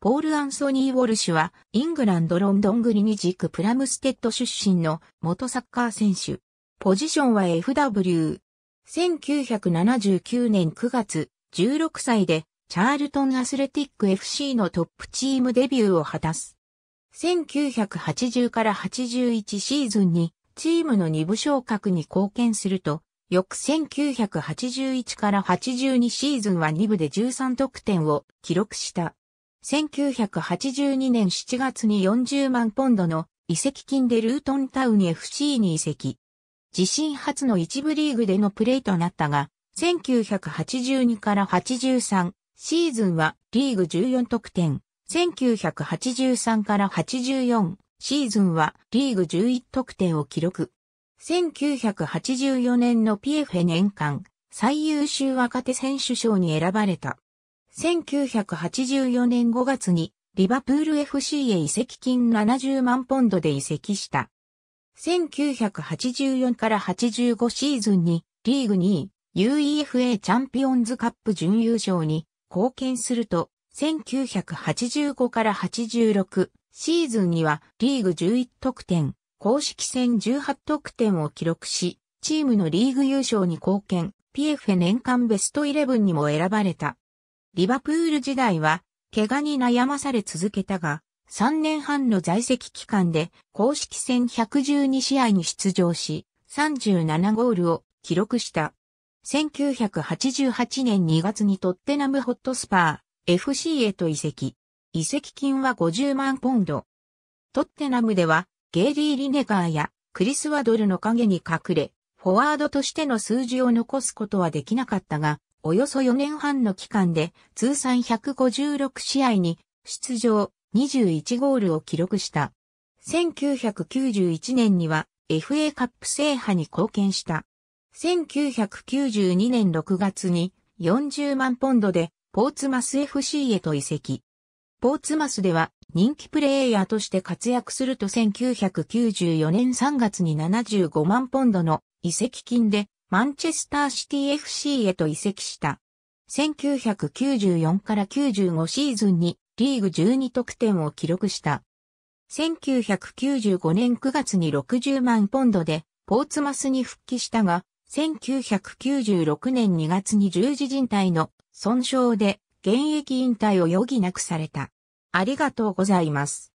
ポール・アンソニー・ウォルシュは、イングランド・ロンドン・グリニジック・プラムステッド出身の元サッカー選手。ポジションは FW。1979年9月、16歳で、チャールトン・アスレティック FC のトップチームデビューを果たす。1980から81シーズンに、チームの2部昇格に貢献すると、翌1981から82シーズンは2部で13得点を記録した。1982年7月に40万ポンドの移籍金でルートンタウン FC に移籍。自身初の一部リーグでのプレーとなったが、1982から83シーズンはリーグ14得点、1983から84シーズンはリーグ11得点を記録。1984年のピエフェ年間最優秀若手選手賞に選ばれた。1984年5月にリバプール FC へ移籍金70万ポンドで移籍した。1984から85シーズンにリーグ2位 UEFA チャンピオンズカップ準優勝に貢献すると、1985から86シーズンにはリーグ11得点、公式戦18得点を記録し、チームのリーグ優勝に貢献、PF 年間ベスト11にも選ばれた。リバプール時代は、怪我に悩まされ続けたが、3年半の在籍期間で公式戦112試合に出場し、37ゴールを記録した。1988年2月にトッテナムホットスパー FC へと移籍。移籍金は50万ポンド。トッテナムではゲイリー・リネガーやクリス・ワドルの影に隠れ、フォワードとしての数字を残すことはできなかったが、およそ4年半の期間で通算156試合に出場21ゴールを記録した。1991年には FA カップ制覇に貢献した。1992年6月に40万ポンドでポーツマス FC へと移籍。ポーツマスでは人気プレイヤーとして活躍すると1994年3月に75万ポンドの移籍金でマンチェスターシティ FC へと移籍した。1994から95シーズンにリーグ12得点を記録した。1995年9月に60万ポンドでポーツマスに復帰したが、1996年2月に十字人体の損傷で現役引退を余儀なくされた。ありがとうございます。